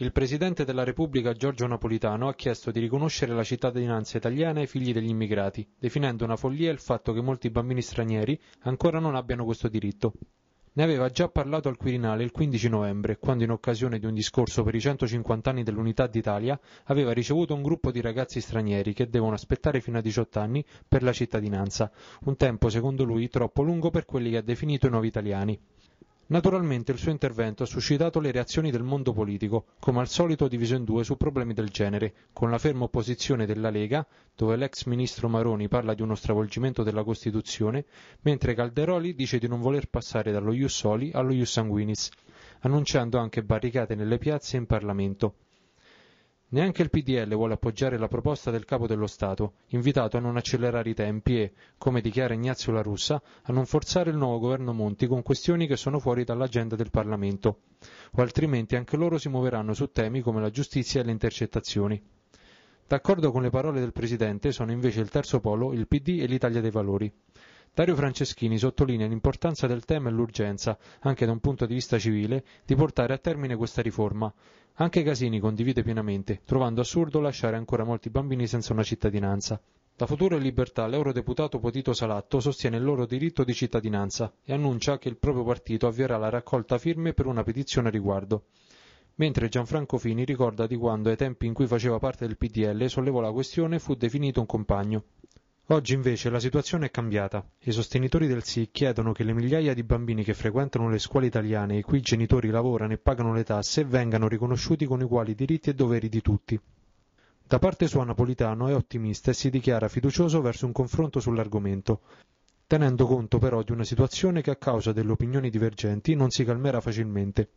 Il presidente della Repubblica Giorgio Napolitano ha chiesto di riconoscere la cittadinanza italiana ai figli degli immigrati, definendo una follia il fatto che molti bambini stranieri ancora non abbiano questo diritto. Ne aveva già parlato al Quirinale il 15 novembre, quando in occasione di un discorso per i 150 anni dell'Unità d'Italia aveva ricevuto un gruppo di ragazzi stranieri che devono aspettare fino a 18 anni per la cittadinanza, un tempo secondo lui troppo lungo per quelli che ha definito i nuovi italiani. Naturalmente il suo intervento ha suscitato le reazioni del mondo politico, come al solito diviso in due su problemi del genere, con la ferma opposizione della Lega, dove l'ex ministro Maroni parla di uno stravolgimento della Costituzione, mentre Calderoli dice di non voler passare dallo Ius Soli allo Ius Sanguinis, annunciando anche barricate nelle piazze e in Parlamento. Neanche il PDL vuole appoggiare la proposta del Capo dello Stato, invitato a non accelerare i tempi e, come dichiara Ignazio La Russa, a non forzare il nuovo governo Monti con questioni che sono fuori dall'agenda del Parlamento, o altrimenti anche loro si muoveranno su temi come la giustizia e le intercettazioni. D'accordo con le parole del Presidente sono invece il terzo polo, il PD e l'Italia dei Valori. Dario Franceschini sottolinea l'importanza del tema e l'urgenza, anche da un punto di vista civile, di portare a termine questa riforma. Anche Casini condivide pienamente, trovando assurdo lasciare ancora molti bambini senza una cittadinanza. Da Futuro e Libertà l'eurodeputato Potito Salatto sostiene il loro diritto di cittadinanza e annuncia che il proprio partito avvierà la raccolta firme per una petizione a riguardo. Mentre Gianfranco Fini ricorda di quando ai tempi in cui faceva parte del PDL sollevò la questione e fu definito un compagno. Oggi invece la situazione è cambiata. I sostenitori del sì chiedono che le migliaia di bambini che frequentano le scuole italiane, e i cui genitori lavorano e pagano le tasse, vengano riconosciuti con uguali diritti e doveri di tutti. Da parte sua Napolitano è ottimista e si dichiara fiducioso verso un confronto sull'argomento, tenendo conto però di una situazione che a causa delle opinioni divergenti non si calmerà facilmente.